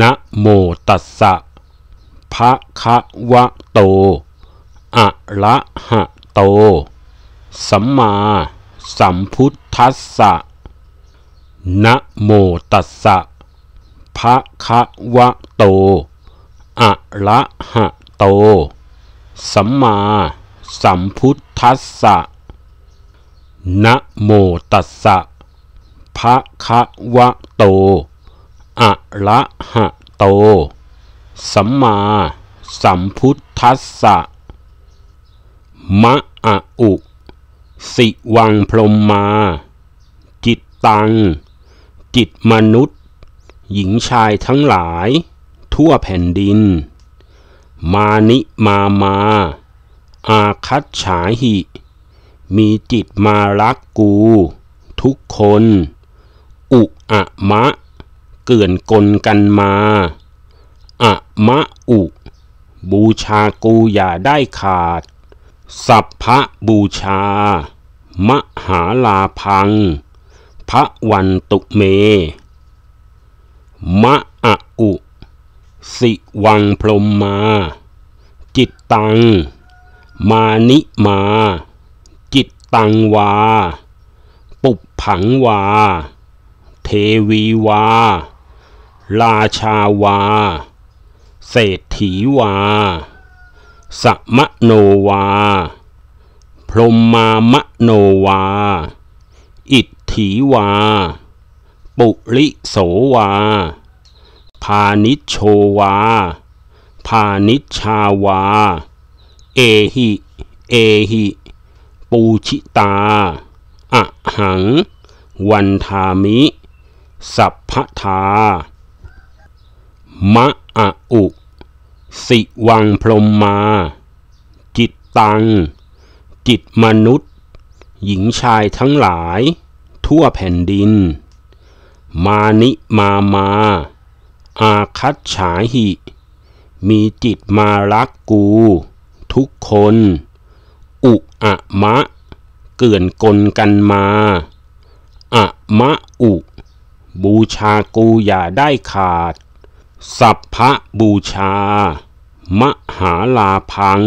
นะโมตัสสะภะคะวะโต อะระหะโต สัมมาสัมพุทธัสสะนะโมตัสสะภะคะวะโตอะระหะโตสัมมาสัมพุทธัสสะนะโมตัสสะภะคะวะโตอะระหะโต สัมมา สัมพุทธัสสะ มะอะอุ สิวังพรมมา จิตตัง จิตมนุษย์ หญิงชายทั้งหลาย ทั่วแผ่นดิน มานิมามา อาคัตฉาหิ มีจิตมารักกู ทุกคน อุอะมะเกื่อนกลกันมา อะมะอุ บูชากูอย่าได้ขาด สัพพะบูชา มหาลาพัง พระวันตุเม มะอะอุ สิวังพรมมา จิตตัง มานิมา จิตตังวา ปุบผังวา เทวีวาราชาวา เศรษฐีวา สมโนวา พรมมามโนวา อิทถีวา ปุริโสวาพาณิชโชวาพาณิชชาวา เอหิ เอหิ ปูชิตาอะหัง วันทามิ สัพพทามะอะอุ สิวังพรมมา จิตตัง จิตมนุษย์ หญิงชายทั้งหลาย ทั่วแผ่นดิน มานิมามา อาคัตฉาหิ มีจิตมารักกู ทุกคน อุอะมะ เกื่อนกลกันมา อะมะอุ บูชากูอย่าได้ขาดสัพพะบูชา มหาลาพัง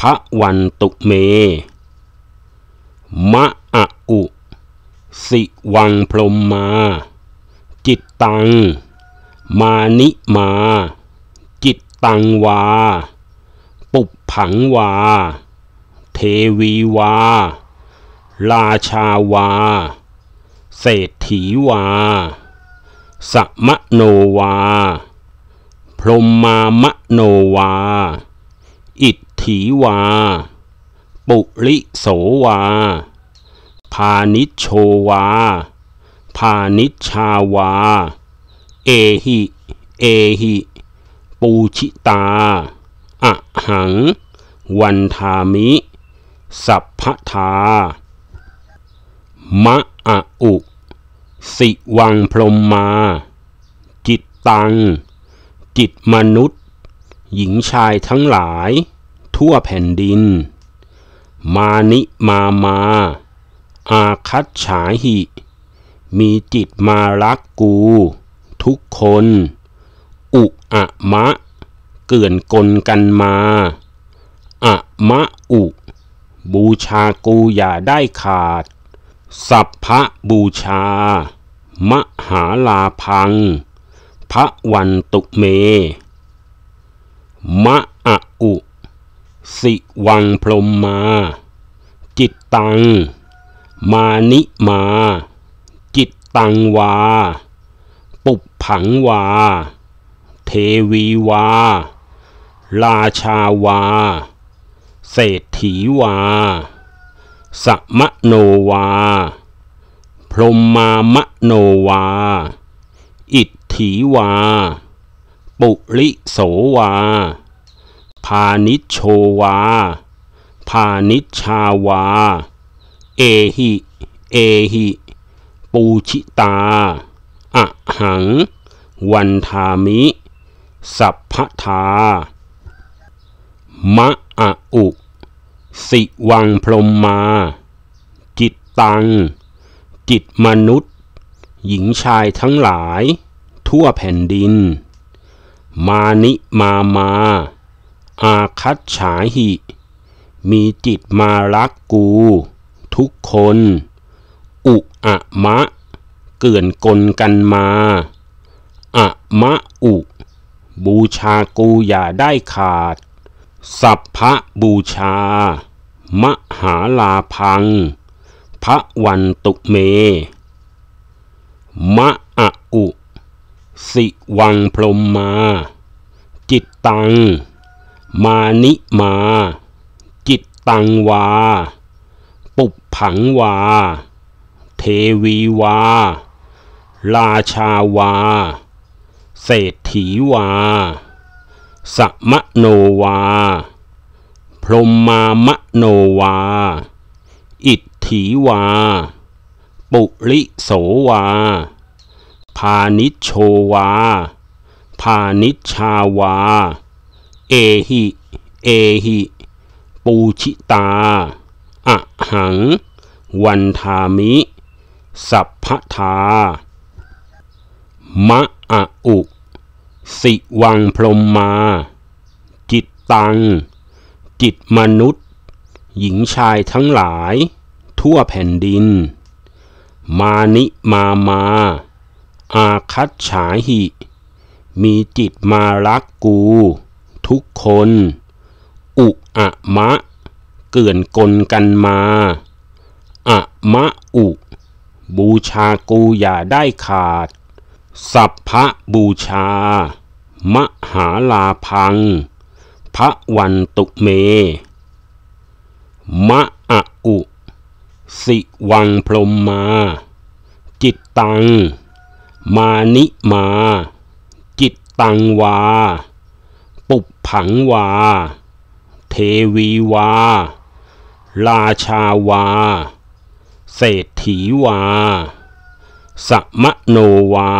พระวันตุเม มะอะอุ สิวังพรมมา จิตตัง มานิมา จิตตังวา ปุบผังวา เทวีวาราชาวา เศรษฐีวาสมโนวา พรมมามโนวา อิทธิวา ปุริโสวา พานิชโชวา พานิชชาวา เอหิ เอหิ ปูชิตาอะหัง วันธามิ สัพพทามะอะอุสิวังพรมมา จิตตัง จิตมนุษย์ หญิงชายทั้งหลาย ทั่วแผ่นดิน มานิมามา อาคัตฉาหิ มีจิตมารักกู ทุกคน อุอะมะ เกื่อนกลกันมา อะมะอุ บูชากูอย่าได้ขาดสัพพะบูชา มหาลาพัง พระวันตุเม มะอะอุ สิวังพรมมา จิตตัง มานิมา จิตตังวา ปุบผังวา เทวีวาราชาวา เศรษฐีวาสมโนวา พรมมามโนวา อิทถีวา ปุริโสวา พานิชโชวา พานิชชาวา เอหิ เอหิ ปูชิตาอะหัง วันทามิ สัพพทามอะอุสิวังพรมมา จิตตัง จิตมนุษย์ หญิงชายทั้งหลาย ทั่วแผ่นดิน มานิมามา อาคัตฉาหิ มีจิตมารักกู ทุกคน อุอะมะ เกื่อนกลกันมา อะมะอุ บูชากูอย่าได้ขาด สัพพะบูชามหาลาพังพระวันตุเม มะอะอุ สิวังพรมมา จิตตัง มานิมา จิตตังวา ปุบผังวา เทวีวาราชาวา เศรษฐีวา สมโนวารมมามโนวา อิทธิวา ปุริโสวา พานิชโชวา พานิชชาวา เอหิ เอหิ ปูชิตา อะหัง วันทามิ สัพพทามะอะอุ สิวังพรมมา จิตตังจิตมนุษย์ หญิงชายทั้งหลาย ทั่วแผ่นดิน มานิมามา อาคัตฉาหิ มีจิตมารักกู ทุกคน อุอะมะ เกื่อนกลกันมาอะมะอุ บูชากูอย่าได้ขาด สัพพะบูชามหาลาพังพระวันตุเม มะอะอุ สิวังพรมมา จิตตัง มานิมา จิตตังวา ปุบผังวา เทวีวาราชาวา เศรษฐีวา สมโนวา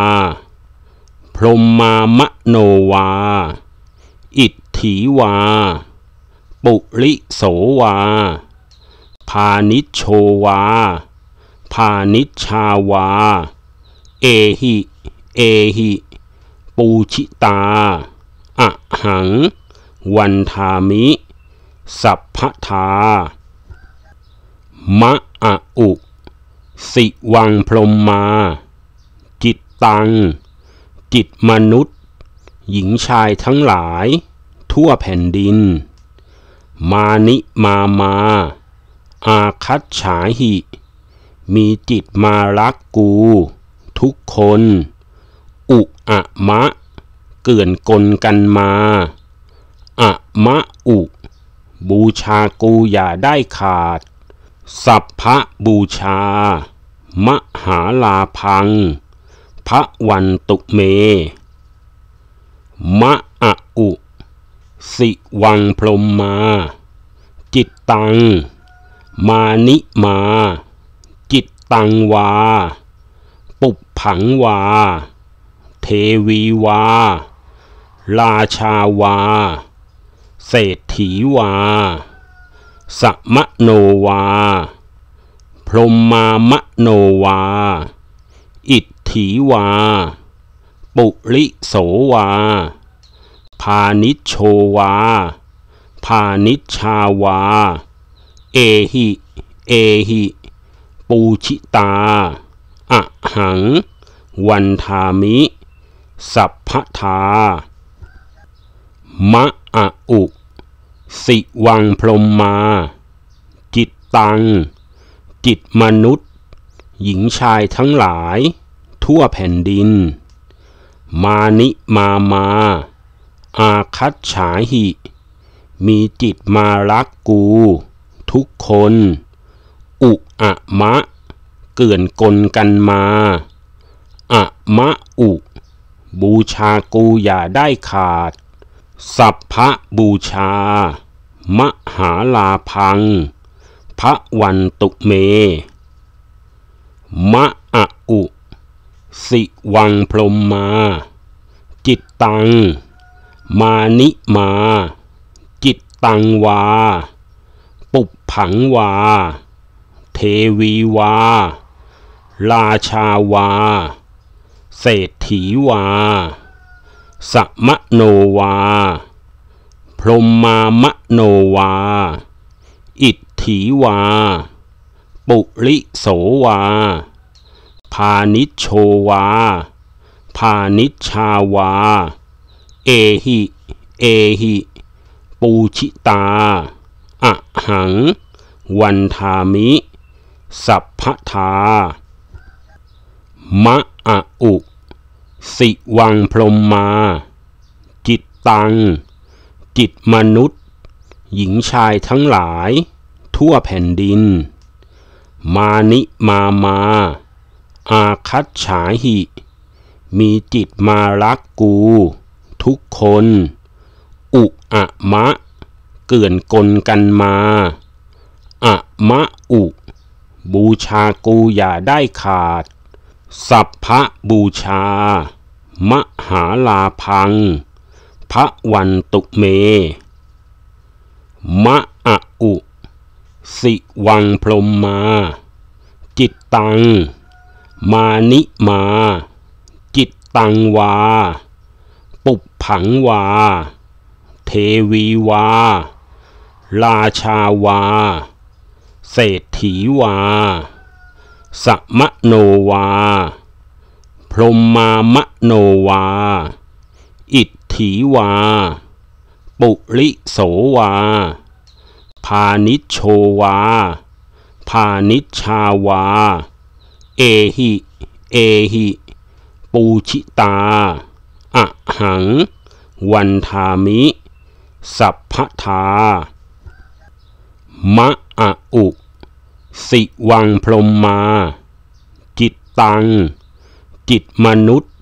พรมมามโนวาถีวา ปุริโสวา พานิชโชวา พานิชชาวา เอหิ เอหิ ปูชิตา อะหัง วันทามิ สัพพทามะอะอุ สิวังพรมมา จิตตัง จิตมนุษย์ หญิงชายทั้งหลายั่วแผ่นดิน มานิมามา อาคัตฉาหิ มีจิตมารักกู ทุกคน อุอะมะ เกื่อนกลกันมา อะมะ อุ บูชากูอย่าได้ขาด สัพพะ บูชา มหาลาพัง พระวันตุ เม มะอะอุสิวังพรมมา จิตตัง มานิมา จิตตังวา ปุบผังวา เทวีวาราชาวา เศรษฐีวาสัมโนวา พรมมามโนวา อิทธิวา ปุริโสวาพาณิชโชวา พาณิชชาวา เอหิ เอหิ ปูชิตา อะหัง วันธามิ สัพพทามะอะอุ สิวังพรมมา จิตตัง จิตมนุษย์ หญิงชายทั้งหลาย ทั่วแผ่นดิน มานิมามาอาคัตฉาหิ มีจิตมารักกู ทุกคน อุอะมะ เกื่อนกลกันมาอะมะอุ บูชากูอย่าได้ขาด สัพพะบูชามหาลาพังพระวันตุเม มะอะอุ สิวังพรมมา จิตตังมานิมาจิตตังวา ปุบผังวา เทวีวาราชาวา เศรษฐีวา สมโนวา พรมมามโนวา อิทธิวา ปุริโสวาพาณิชโชวาพาณิชาวาเอหิ เอหิ ปูชิตา อะหัง วันทามิ สัพพทามะอะอุ สิวังพรมมา จิตตัง จิตมนุษย์ หญิงชายทั้งหลาย ทั่วแผ่นดิน มานิมามา อาคัตฉาหิ มีจิตมารักกูทุกคน อุอะมะ เกื่อนกลกันมา อะมะอุ บูชากูอย่าได้ขาด สัพพะบูชา มหาลาพังพระวันตุเม มะอะอุ สิวังพรมมา จิตตัง มานิมา จิตตังวาผังวา เทวีวาราชาวา เศรษฐีวาสัมโนวา พรหมามโนวา อิทธิวา ปุริโสวา พาณิชโชวา พาณิชชาวา เอหิ เอหิ ปูชิตาอะหัง วันทามิ สัพพทามะอะอุ สิวัง พรมมา จิตตัง จิตมนุษย์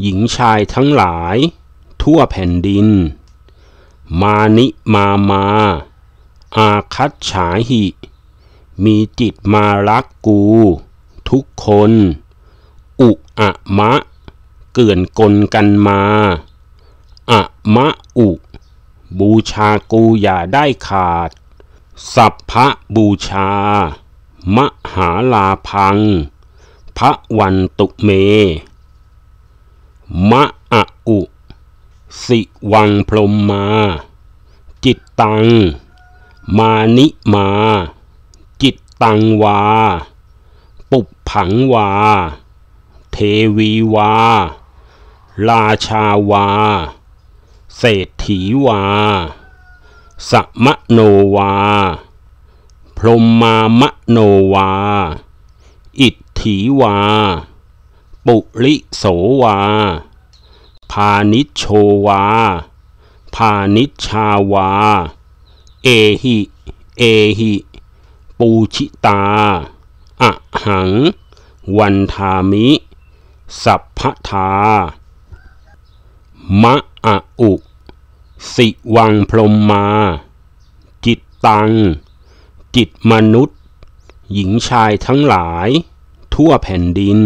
หญิงชายทั้งหลาย ทั่วแผ่นดิน มานิมามา อาคัตฉาหิ มีจิตมารัก กู ทุก คนอุอะมะเกื่อนกลกันมา อะมะอุ บูชากูอย่าได้ขาด สัพพะบูชา มหาลาพัง พระวันตุเม มะอะอุ สิวังพรมมา จิตตัง มานิมา จิตตังวา ปุบผังวา เทวีวาราชาวา เศรษฐีวา สมโนวา พรหมามโนวา อิทธิวา ปุริโสวาพาณิชโชวาพาณิชชาวา เอหิ เอหิ ปูชิตาอะหัง วันทามิ สัพพทามะออุ สิวังพรมมา จิตตัง จิตมนุษย์ หญิงชายทั้งหลาย ทั่วแผ่นดิน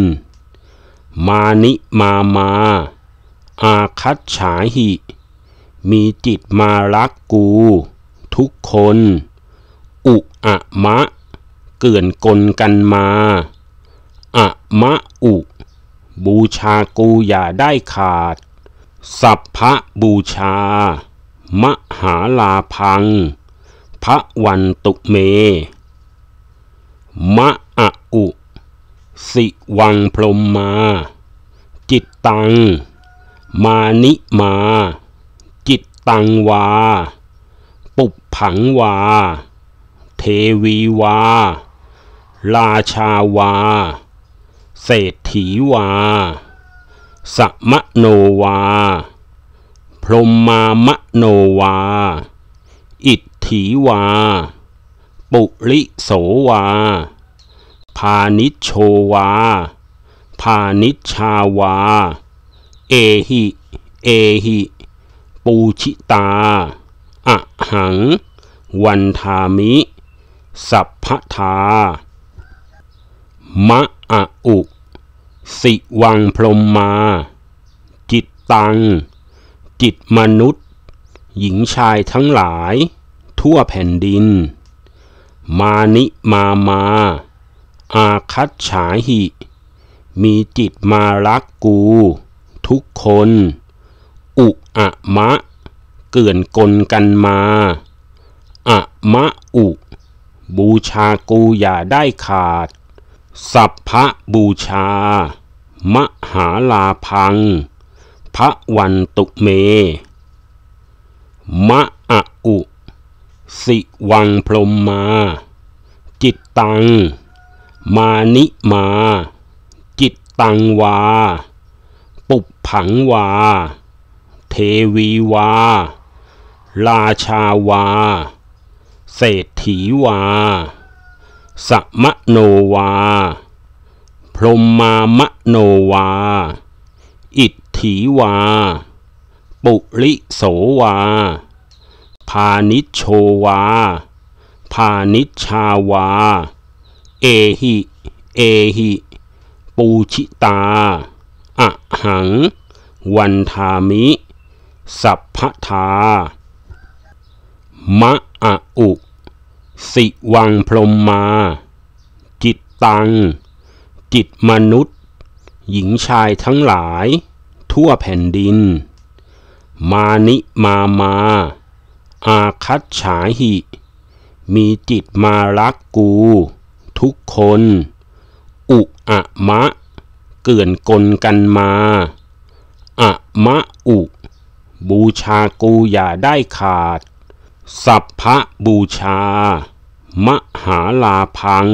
มานิมามา อาคัตฉาหิ มีจิตมารักกู ทุกคน อุอะมะ เกื่อนกลกันมาอะมะอุ บูชากูอย่าได้ขาดสัพพะบูชา มหาลาพัง พระวันตุเม มะอะอุ สิวังพรมมา จิตตัง มานิมา จิตตังวา ปุบผังวา เทวีวาราชาวา เศรษฐีวาสมโนวา พรมมามโนวา อิทธิวา ปุริโสวา พานิชโชวา พานิชาวา เอหิ เอหิ ปูชิตาอะหัง วันทามิ สัพพทามะอะอุสิวังพรมมา จิตตัง จิตมนุษย์ หญิงชายทั้งหลาย ทั่วแผ่นดิน มานิมามา อาคัตฉาหิ มีจิตมารักกู ทุกคน อุอะมะ เกื่อนกลกันมา อะมะอุ บูชากูอย่าได้ขาดสัพพะบูชา มหาลาพัง พระวันตุเม มะอะอุ สิวังพรมมา จิตตัง มานิมา จิตตังวา ปุบผังวา เทวีวาราชาวา เศรษฐีวาสมโนวา พรมมามโนวา อิทธิวา ปุริโสวา พานิชโชวา พานิชชาวา เอหิ เอหิ ปูชิตาอะหัง วันธามิ สัพพทามะอะอุสิวังพรมมา จิตตัง จิตมนุษย์ หญิงชายทั้งหลาย ทั่วแผ่นดิน มานิมามา อาคัตฉาหิ มีจิตมารักกู ทุกคน อุอะมะ เกื่อนกลกันมา อะมะอุ บูชากูอย่าได้ขาดสัพพะบูชา มหาลาพัง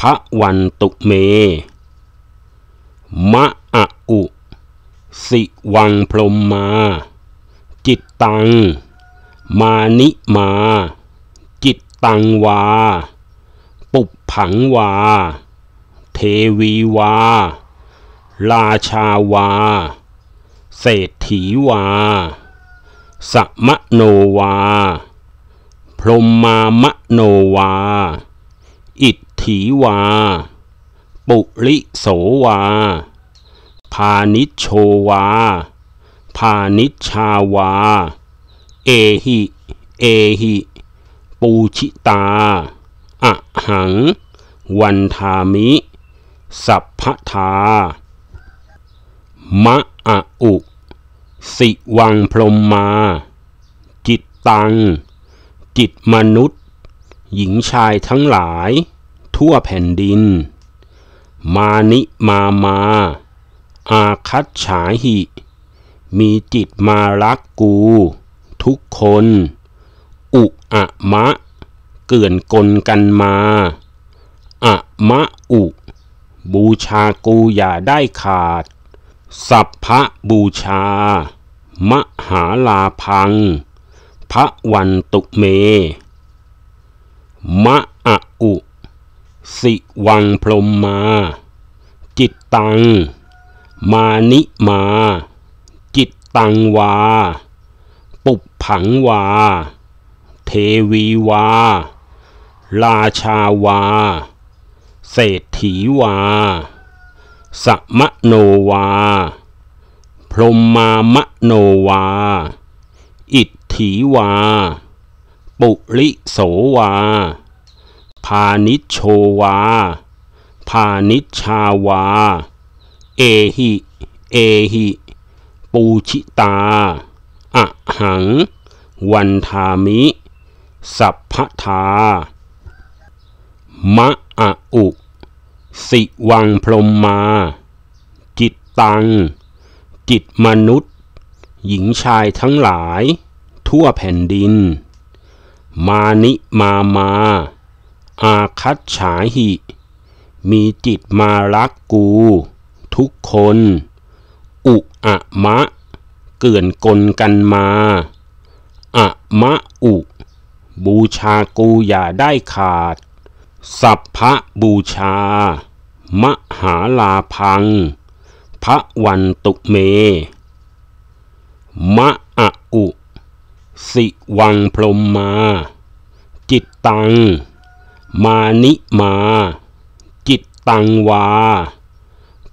พระวันตุเม มะอะอุ สิวังพรมมา จิตตัง มานิมา จิตตังวา ปุบผังวา เทวีวาราชาวา เศรษฐีวาสมโนวา พรมมามโนวา อิทธิวา ปุริโสวา พานิชโชวา พานิชชาวา เอหิ เอหิ ปูชิตาอะหัง วันธามิ สัพพทามอะอุสิวังพรมมา จิตตัง จิตมนุษย์ หญิงชายทั้งหลาย ทั่วแผ่นดิน มานิมามา อาคัตฉาหิ มีจิตมารักกู ทุกคน อุอะมะ เกื่อนกลกันมา อะมะอุ บูชากูอย่าได้ขาดสัพพะบูชา มหาลาพัง พระวันตุเม มะอะอุ สิวังพรมมา จิตตัง มานิมา จิตตังวา ปุบผังวา เทวีวาราชาวา เศรษฐีวาสมโนวา พรมมามโนวา อิทถีวา ปุริโสวา พาณิชโชวา พาณิชชาวา เอหิ เอหิ ปูชิตาอะหัง วันทามิ สัพพทามอะอุสิวังพรมมา จิตตัง จิตมนุษย์ หญิงชายทั้งหลาย ทั่วแผ่นดิน มานิมามา อาคัตฉาหิ มีจิตมารักกู ทุกคน อุอะมะ เกื่อนกลกันมา อะมะอุ บูชากูอย่าได้ขาด สัพพะบูชามหาลาพังพระวันตุเม มะอะอุ สิวังพรมมา จิตตัง มานิมา จิตตังวา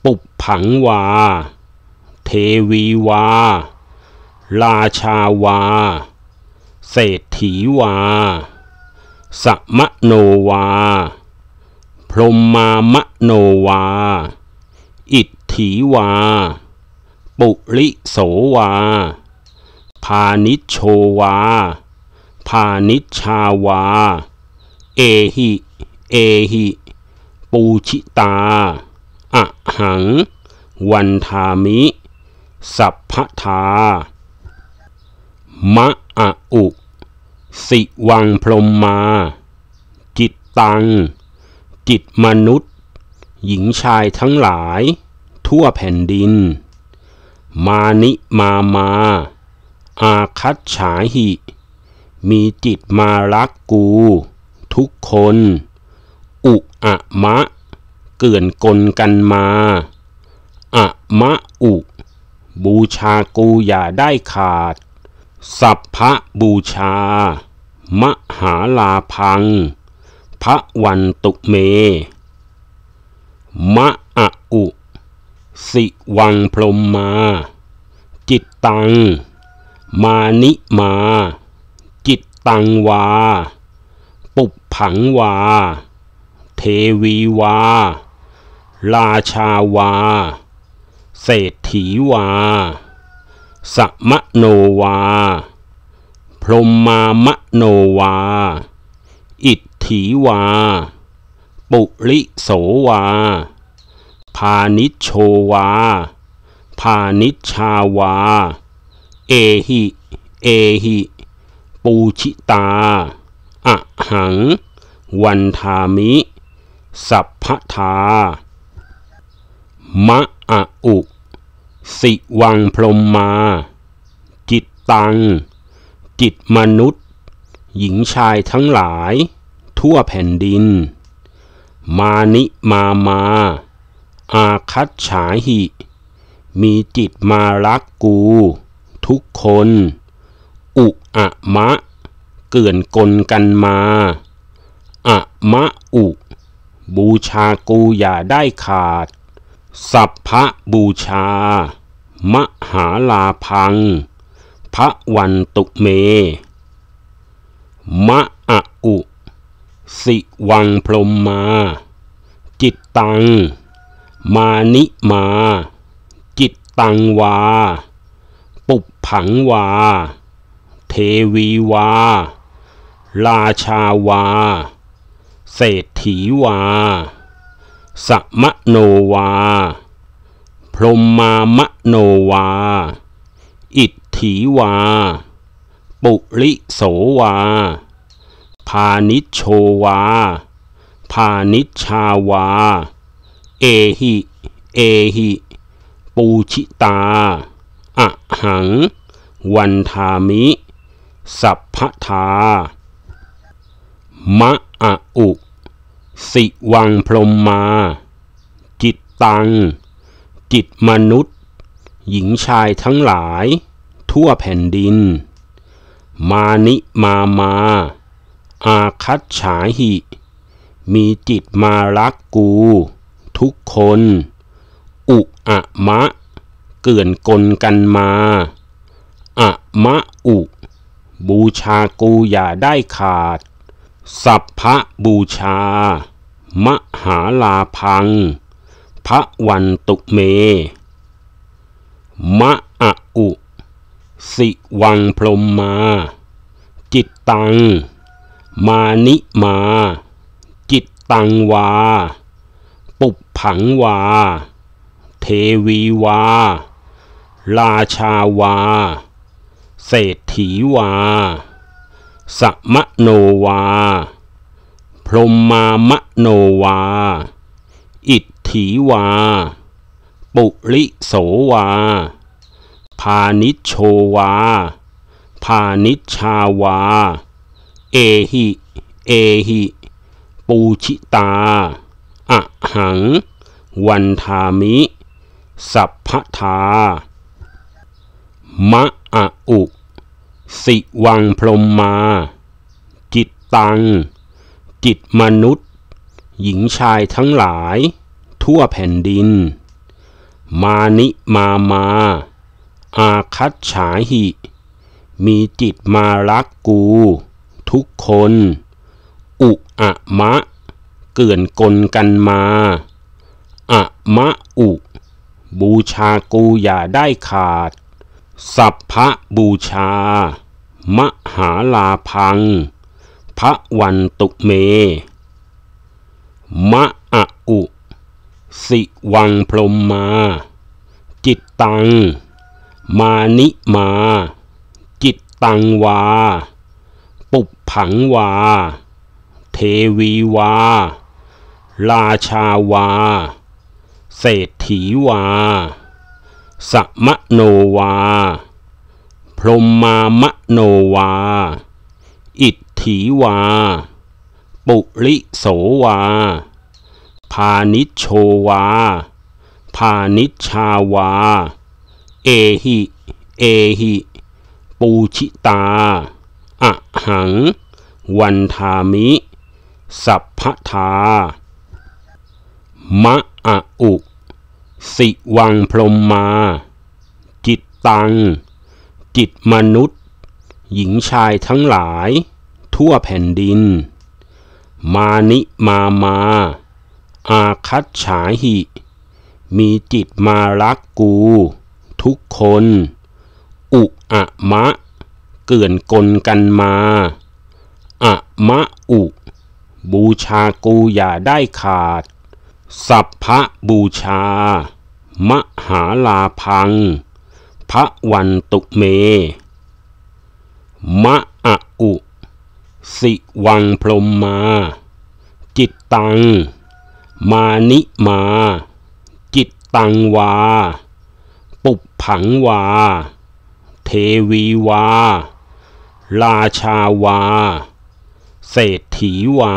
ปุบผังวา เทวีวาราชาวา เศรษฐีวา สมโนวารมมามโนวา อิทธิวา ปุริโสวา พานิชโชวา พานิชชาวา เอหิ เอหิ ปูชิตา อะหัง วันทามิ สัพพทามะอะอุ สิวังพรมมา จิตตังจิตมนุษย์ หญิงชายทั้งหลาย ทั่วแผ่นดิน มานิมามา อาคัตฉาหิ มีจิตมารักกู ทุกคน อุอะมะ เกื่อนกลกันมาอะมะอุ บูชากูอย่าได้ขาด สัพพะบูชามหาลาพังพระวันตุเม มะอะอุ สิวังพรมมา จิตตัง มานิมา จิตตังวา ปุบผังวา เทวีวาราชาวา เศรษฐีวา สมโนวา พรมมามโนวาถีวา ปุริโสวา พานิชโชวา พานิชชาวา เอหิ เอหิ ปูชิตาอะหัง วันทามิ สัพพทามะอะอุ สิวังพรมมา จิตตัง จิตมนุษย์ หญิงชายทั้งหลายั่วแผ่นดิน มานิมามา อาคัตฉาหิ มีจิตมารักกู ทุกคน อุอะมะ เกื่อนกลกันมา อะมะ อุ บูชากูอย่าได้ขาด สัพพะ บูชา มหาลาพัง พระวันตุ เม มะอะอุสิวังพรมมา จิตตัง มานิมา จิตตังวา ปุบผังวา เทวีวาราชาวา เศรษฐีวาสัมโนวา พรมมามโนวา อิทธิวา ปุริโสวาพาณิชโชวา พาณิชชาวา เอหิ เอหิ ปูชิตา อะหัง วันธามิ สัพพทามะอะอุ สิวังพรมมา จิตตัง จิตมนุษย์ หญิงชายทั้งหลาย ทั่วแผ่นดิน มานิมามาอาคัตฉาหิ มีจิตมารักกู ทุกคน อุอะมะ เกื่อนกลกันมาอะมะอุ บูชากูอย่าได้ขาด สัพพะบูชามหาลาพังพระวันตุเม มะอะอุ สิวังพรมมา จิตตังมานิมาจิตตังวา ปุบผังวา เทวีวาราชาวา เศรษฐีวาสัมโนวา พรหมามโนวา อิทธิวา ปุริโสวาพาณิชโชวาพาณิชาวาเอหิ เอหิ ปูชิตา อะหัง วันทามิ สัพพทามะอะอุ สิวังพรมมา จิตตัง จิตมนุษย์ หญิงชายทั้งหลาย ทั่วแผ่นดิน มานิมามา อาคัตฉาหิ มีจิตมารักกูทุกคน อุอะมะ เกื่อนกลกันมา อะมะอุ บูชากูอย่าได้ขาด สัพพะบูชา มหาลาพังพระวันตุเม มะอะอุ สิวังพรมมา จิตตัง มานิมา จิตตังวาผังวา เทวีวาราชาวา เศรษฐีวาสัมโนวา พรหมามโนวา อิทธิวา ปุริโสวา พาณิชโชวา พาณิชชาวา เอหิ เอหิ ปูชิตาอะหัง วันทามิ สัพพทามะอะอุ สิวัง พรมมา จิตตัง จิตมนุษย์ หญิงชายทั้งหลาย ทั่วแผ่นดิน มานิมามา อาคัตฉาหิ มีจิตมารัก กู ทุกคน อุอะมะเกื่อนกลกันมา อะมะอุ บูชากูอย่าได้ขาด สัพพะบูชา มหาลาพัง พระวันตุเม มะอะอุ สิวังพรมมา จิตตัง มานิมา จิตตังวา ปุบผังวา เทวีวาราชาวา เศรษฐีวา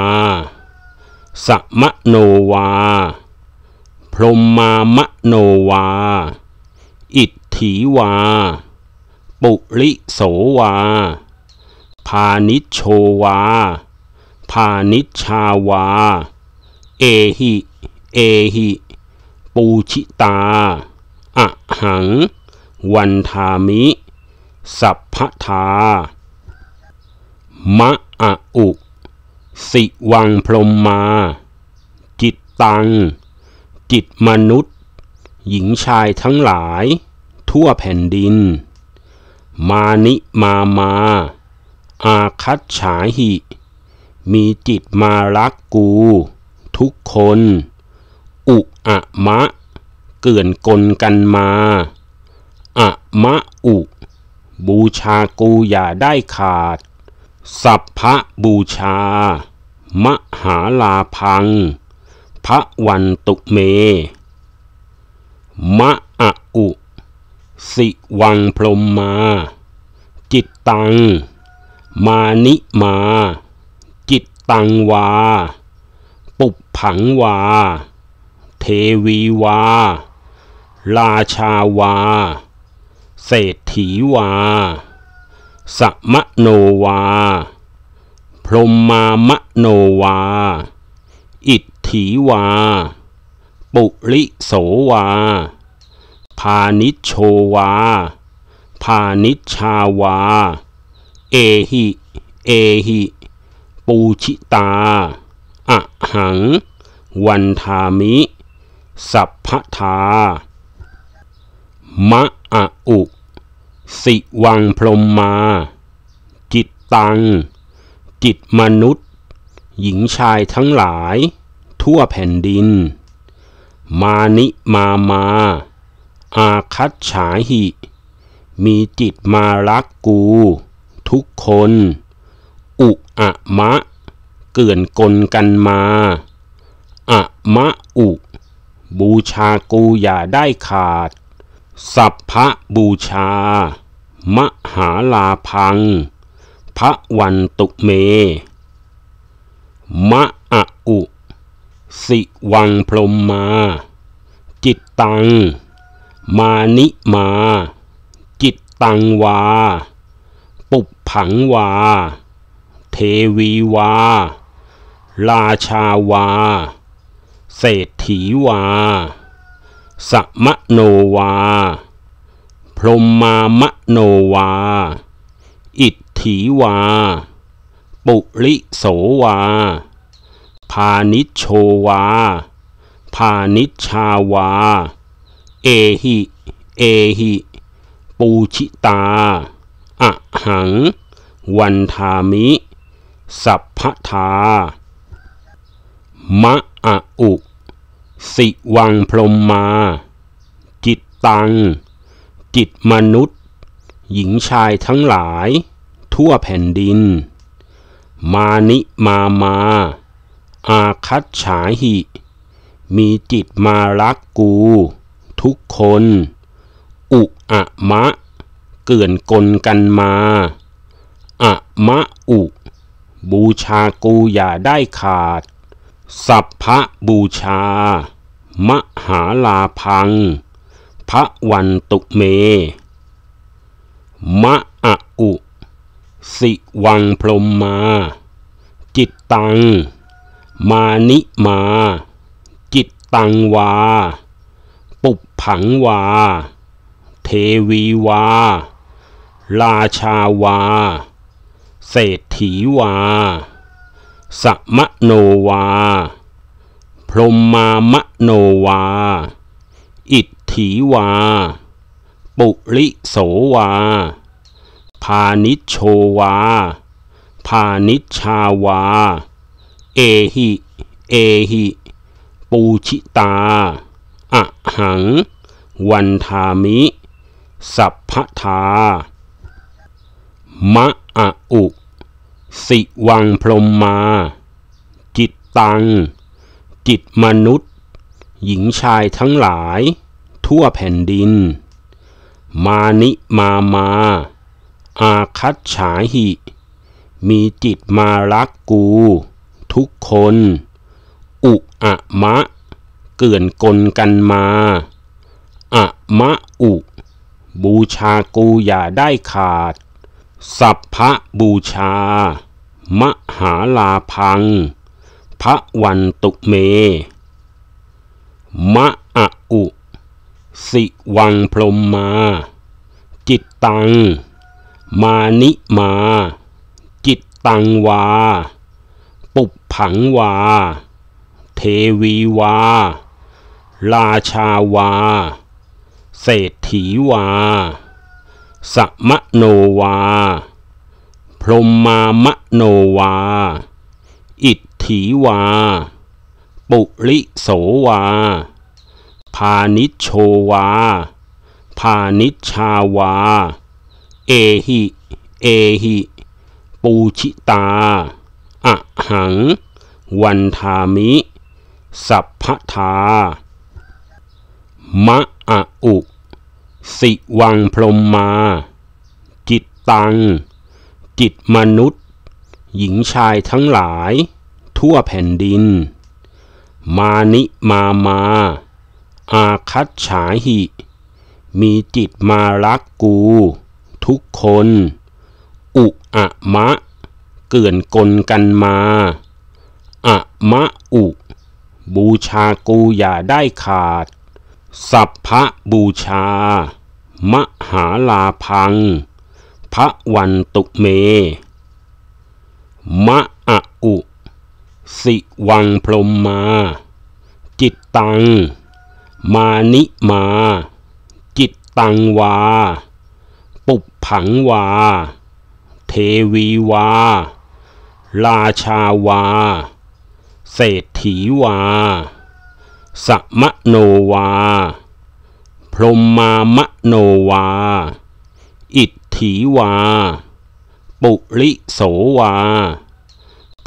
สมโนวา พรหมามโนวา อิทธิวา ปุริโสวาพาณิชโชวาพาณิชชาวา เอหิ เอหิ ปูชิตาอะหัง วันทามิ สัพพทามะออุ สิวังพรมมา จิตตัง จิตมนุษย์ หญิงชายทั้งหลาย ทั่วแผ่นดิน มานิมามา อาคัตฉาหิ มีจิตมารักกู ทุกคน อุอะมะ เกื่อนกลกันมา อะมะอุ บูชากูอย่าได้ขาดสัพพะบูชา มหาลาพัง พระวันตุเม มะอะอุ สิวังพรมมา จิตตัง มานิมา จิตตังวา ปุบผังวา เทวีวาราชาวา เศรษฐีวาสมโนวา พรมมามโนวา อิทธิวา ปุริโสวา พานิชโชวา พานิชาวา เอหิ เอหิ ปูชิตาอะหัง วันทามิ สัพพทามะอะอุสิวังพรมมา จิตตัง จิตมนุษย์ หญิงชายทั้งหลาย ทั่วแผ่นดิน มานิมามา อาคัตฉาหิ มีจิตมารักกู ทุกคน อุอะมะ เกื่อนกลกันมา อะมะอุ บูชากูอย่าได้ขาดสัพพะบูชา มหาลาพัง พระวันตุเม มะอะอุ สิวังพรมมา จิตตัง มานิมา จิตตังวา ปุบผังวา เทวีวาราชาวา เศรษฐีวาสมโนวา พรมมามโนวา อิทธิวา ปุริโสวา พานิชโชวา พานิชชาวา เอหิ เอหิ ปูชิตาอะหัง วันธามิ สัพพทามะอะอุสิวังพรมมา จิตตัง จิตมนุษย์ หญิงชายทั้งหลาย ทั่วแผ่นดิน มานิมามา อาคัตฉาหิ มีจิตมารักกู ทุกคน อุอะมะ เกื่อนกลกันมา อะมะอุ บูชากูอย่าได้ขาดสัพพะบูชา มหาลาพัง พระวันตุเม มะอะอุ สิวังพรมมา จิตตัง มานิมา จิตตังวา ปุบผังวา เทวีวาราชาวา เศรษฐีวาสมโนวา พรมมามโนวา อิทธิวา ปุริโสวา พานิชโชวา พานิชชาวา เอหิ เอหิ ปูชิตาอะหัง วันธามิ สัพพทามะอะอุสิวังพรมมา จิตตัง จิตมนุษย์ หญิงชายทั้งหลาย ทั่วแผ่นดิน มานิมามา อาคัตฉาหิ มีจิตมารักกู ทุกคน อุอะมะ เกื่อนกลกันมา อะมะอุ บูชากูอย่าได้ขาดสัพพะบูชา มหาลาพัง พระวันตุเม มะอะอุ สิวังพรมมา จิตตัง มานิมา จิตตังวา ปุบผังวา เทวีวาราชาวา เศรษฐีวาสมโนวา พรมมามโนวา อิทถีวา ปุริโสวา พาณิชโชวา พาณิชชาวา เอหิ เอหิ ปูชิตาอะหัง วันทามิ สัพพทามะอะอุสิวังพรมมา จิตตัง จิตมนุษย์ หญิงชายทั้งหลาย ทั่วแผ่นดิน มานิมามา อาคัตฉาหิ มีจิตมารักกู ทุกคน อุอะมะ เกื่อนกลกันมา อะมะอุ บูชากูอย่าได้ขาด สัพพะบูชามหาลาพังพระวันตุเม มะอะอุ สิวังพรมมา จิตตัง มานิมา จิตตังวา ปุบผังวา เทวีวาราชาวา เศรษฐีวา สมโนวารมมามโนวา อิทธิวา ปุริโสวา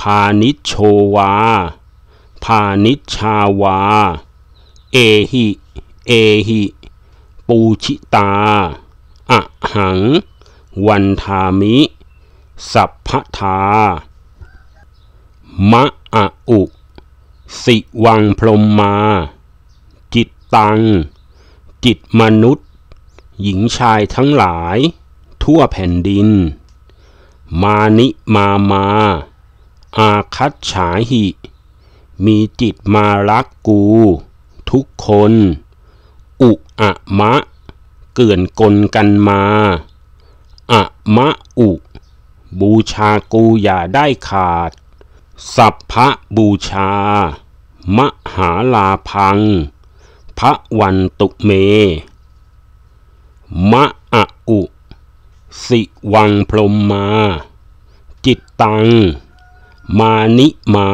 พานิชโชวา พานิชชาวา เอหิ เอหิ ปูชิตา อะหัง วันทามิ สัพพทามอะอุ สิวังพรมมา จิตตังจิตมนุษย์ หญิงชายทั้งหลาย ทั่วแผ่นดิน มานิมามา อาคัตฉาหิ มีจิตมารักกู ทุกคน อุอะมะ เกื่อนกลกันมาอะมะอุ บูชากูอย่าได้ขาด สัพพะบูชามหาลาพังพระวันตุเม มะอะอุ สิวังพรมมา จิตตัง มานิมา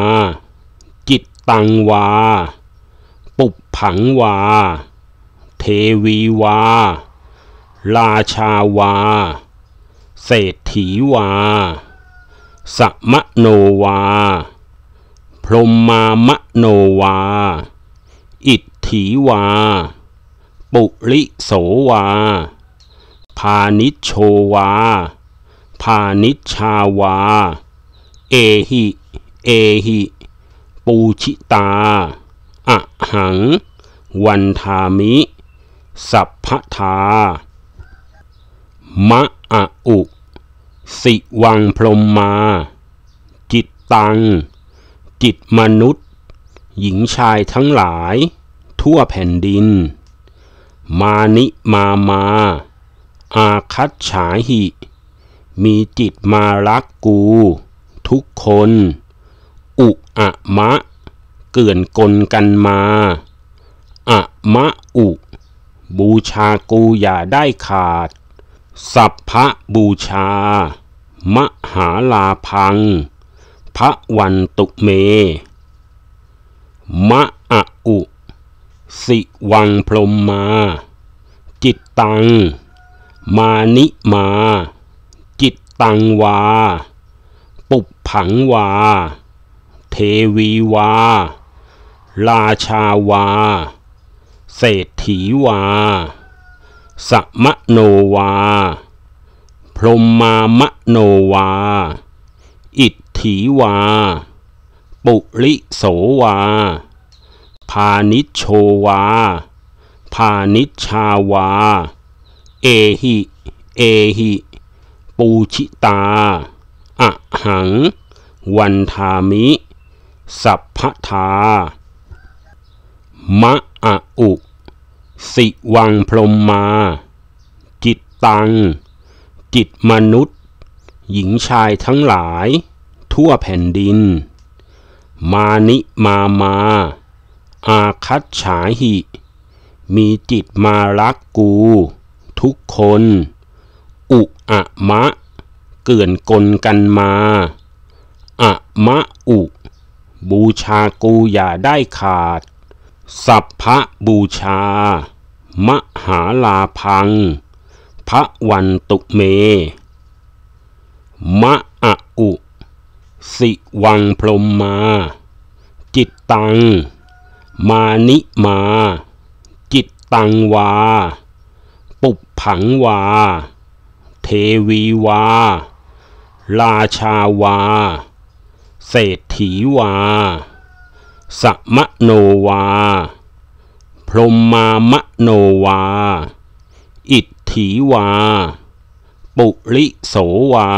จิตตังวา ปุบผังวา เทวีวาราชาวา เศรษฐีวา สมโนวา พรมมามโนวาถีวา ปุริโสวา พานิชโชวา พานิชชาวา เอหิ เอหิ ปูชิตาอะหัง วันทามิ สัพพทามะอะอุ สิวังพรมมา จิตตัง จิตมนุษย์ หญิงชายทั้งหลายั่วแผ่นดิน มานิมามา อาคัตฉาหิ มีจิตมารักกู ทุกคน อุอะมะ เกื่อนกลกันมา อะมะ อุ บูชากูอย่าได้ขาด สัพพะ บูชา มหาลาพัง พระวันตุ เม มะอะอุสิวังพรมมา จิตตัง มานิมา จิตตังวา ปุบผังวา เทวีวาราชาวา เศรษฐีวาสัมโนวา พรมมามโนวา อิทธิวา ปุริโสวาพาณิชโชวา พาณิชชาวา เอหิ เอหิ ปูชิตา อะหัง วันธามิ สัพพทามะอะอุ สิวังพรมมา จิตตัง จิตมนุษย์ หญิงชายทั้งหลาย ทั่วแผ่นดิน มานิมามาอาคัตฉาหิ มีจิตมารักกู ทุกคน อุอะมะ เกื่อนกลกันมาอะมะอุ บูชากูอย่าได้ขาด สัพพะบูชามหาลาพังพระวันตุเม มะ อะอุ สิวังพรมมา จิตตังมานิมาจิตตังวา ปุบผังวา เทวีวาราชาวา เศรษฐีวา สมโนวา พรหมามโนวา อิทธิวา ปุริโสวา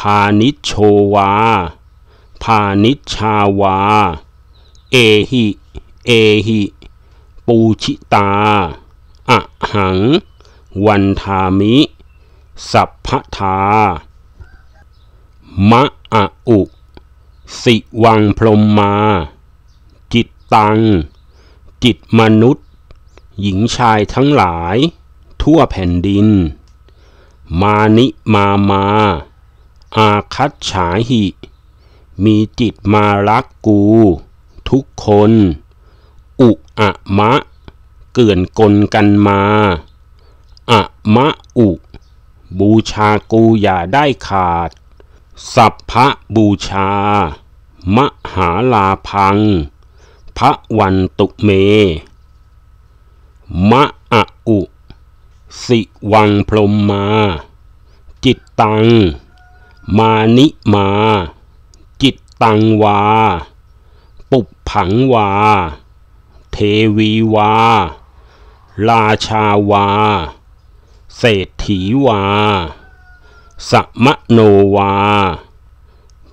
พาณิชโชวาพาณิชาวาเอหิ เอหิ ปูชิตา อะหัง วันทามิ สัพพทามะอะอุ สิวังพรมมา จิตตัง จิตมนุษย์ หญิงชายทั้งหลาย ทั่วแผ่นดิน มานิมามา อาคัตฉาหิ มีจิตมารักกูทุกคน อุอะมะ เกื่อนกลกันมา อะมะอุ บูชากูอย่าได้ขาด สัพพะบูชา มหาลาพังพระวันตุเม มะอะอุ สิวังพรมมา จิตตัง มานิมา จิตตังวาผังวา เทวีวาราชาวา เศรษฐีวาสัมโนวา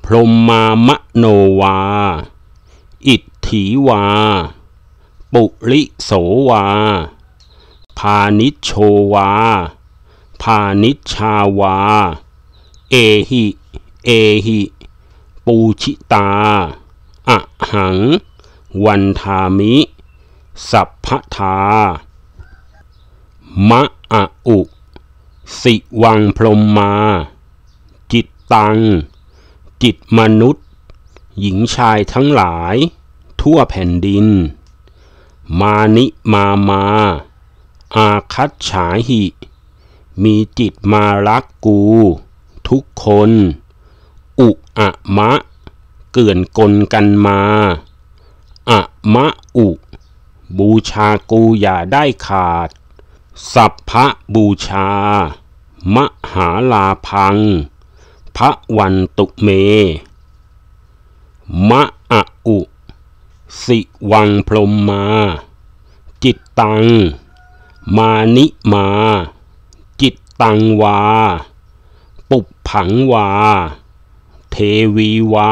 พรหมามโนวา อิทถีวา ปุริโสวา พาณิชโชวา พาณิชชาวา เอหิ เอหิ ปูชิตาอะหัง วันทามิ สัพพทามะอะอุ สิวัง พรมมา จิตตัง จิตมนุษย์ หญิงชายทั้งหลาย ทั่วแผ่นดิน มานิมามา อาคัตฉาหิ มีจิตมารัก กู ทุก คนอุอะมะเกื่อนกลกันมา อะมะอุ บูชากูอย่าได้ขาด สัพพะบูชา มหาลาพัง พระวันตุเม มะอะอุ สิวังพรมมา จิตตัง มานิมา จิตตังวา ปุบผังวา เทวีวา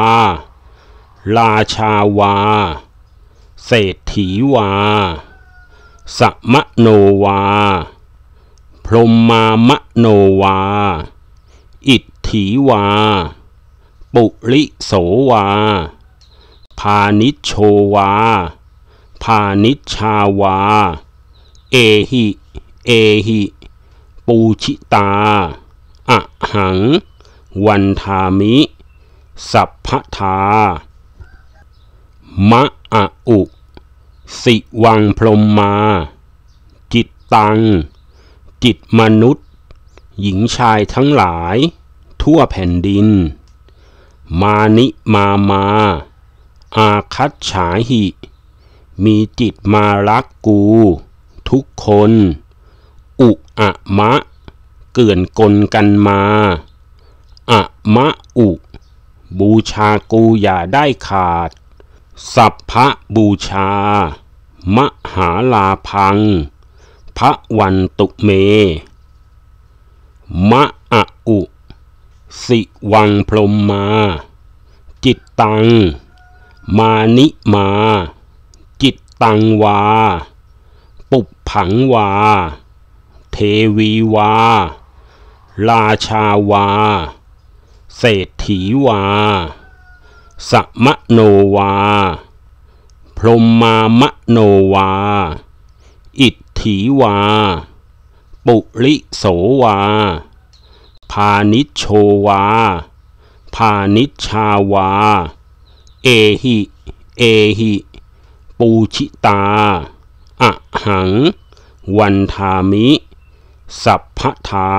ราชาวา เศรษฐีวาสมโนวา พรหมามโนวา อิทธิวา ปุริโสวาพาณิชโชวาพาณิชชาวา เอหิ เอหิ ปูชิตาอะหัง วันทามิ สัพพทามะออุ สิวังพรมมา จิตตัง จิตมนุษย์ หญิงชายทั้งหลาย ทั่วแผ่นดิน มานิมามา อาคัตฉาหิ มีจิตมารักกู ทุกคน อุอะมะ เกื่อนกลกันมา อะมะอุ บูชากูอย่าได้ขาดสัพพะบูชา มหาลาพัง พระวันตุเม มะอะอุ สิวังพรมมา จิตตัง มานิมา จิตตังวา ปุบผังวา เทวีวาราชาวา เศรษฐีวาสมโนวา พรมมามโนวา อิทธิวา ปุริโสวา พานิชโชวา พานิชาวา เอหิ เอหิ ปูชิตา อะหัง วันทามิ สัพพทา